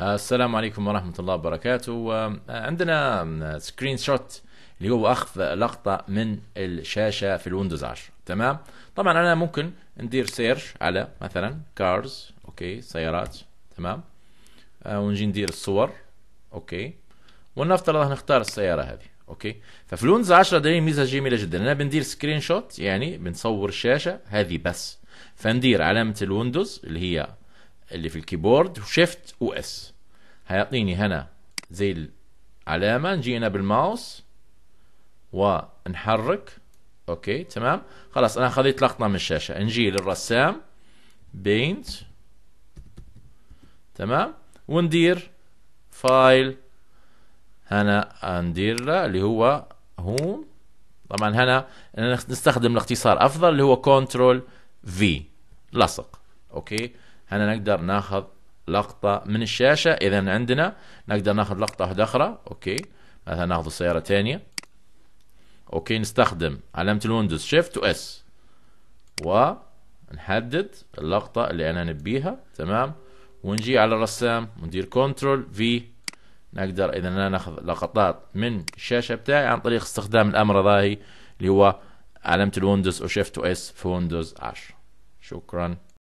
السلام عليكم ورحمة الله وبركاته آه، عندنا سكرين شوت اللي هو أخذ لقطة من الشاشة في الويندوز 10 تمام طبعا أنا ممكن ندير سيرش على مثلا كارز أوكي سيارات تمام آه، ونجي ندير الصور أوكي ولنفترض نختار السيارة هذه اوكي ففي الويندوز 10 دليل ميزه جميله جدا انا بندير سكرين شوت يعني بنصور الشاشه هذه بس فندير علامه الويندوز اللي هي اللي في الكيبورد شيفت واس هيعطيني هنا زي العلامة نجي هنا بالماوس ونحرك اوكي تمام خلاص انا خذيت لقطة من الشاشة نجي للرسام بينت تمام وندير فايل هنا ندير له اللي هو هوم طبعا هنا نستخدم الاختصار افضل اللي هو كنترول في لصق اوكي هنا نقدر ناخذ لقطة من الشاشة إذا عندنا نقدر ناخذ لقطة أخرى أوكي مثلا ناخذ السيارة ثانية أوكي نستخدم علامة الويندوز شيفت و اس ونحدد اللقطة اللي أنا نبيها تمام ونجي على الرسام وندير كنترول في نقدر إذا أنا ناخذ لقطات من الشاشة بتاعي عن طريق استخدام الأمر ذاهي اللي هو علامة الويندوز وشيفت اس في ويندوز 10 شكرا